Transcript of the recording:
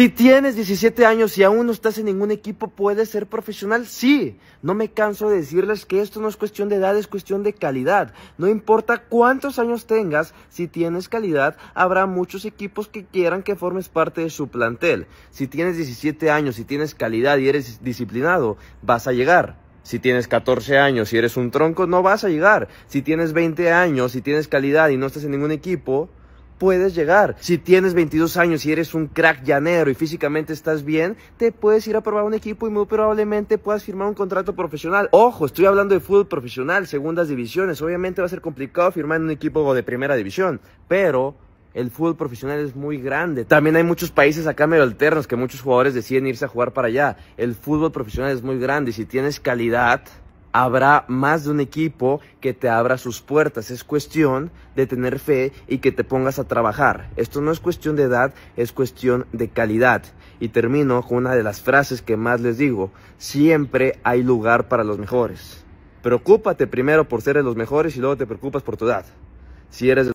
Si tienes 17 años y aún no estás en ningún equipo, ¿puedes ser profesional? Sí, no me canso de decirles que esto no es cuestión de edad, es cuestión de calidad. No importa cuántos años tengas, si tienes calidad, habrá muchos equipos que quieran que formes parte de su plantel. Si tienes 17 años y tienes calidad y eres disciplinado, vas a llegar. Si tienes 14 años y eres un tronco, no vas a llegar. Si tienes 20 años y tienes calidad y no estás en ningún equipo, puedes llegar. Si tienes 22 años y eres un crack llanero y físicamente estás bien, te puedes ir a probar un equipo y muy probablemente puedas firmar un contrato profesional. Ojo, estoy hablando de fútbol profesional, segundas divisiones. Obviamente va a ser complicado firmar en un equipo de primera división, pero el fútbol profesional es muy grande. También hay muchos países acá medio alternos que muchos jugadores deciden irse a jugar para allá. El fútbol profesional es muy grande y si tienes calidad, habrá más de un equipo que te abra sus puertas. Es cuestión de tener fe y que te pongas a trabajar. Esto no es cuestión de edad, es cuestión de calidad. Y termino con una de las frases que más les digo. Siempre hay lugar para los mejores. Preocúpate primero por ser de los mejores y luego te preocupas por tu edad. Si eres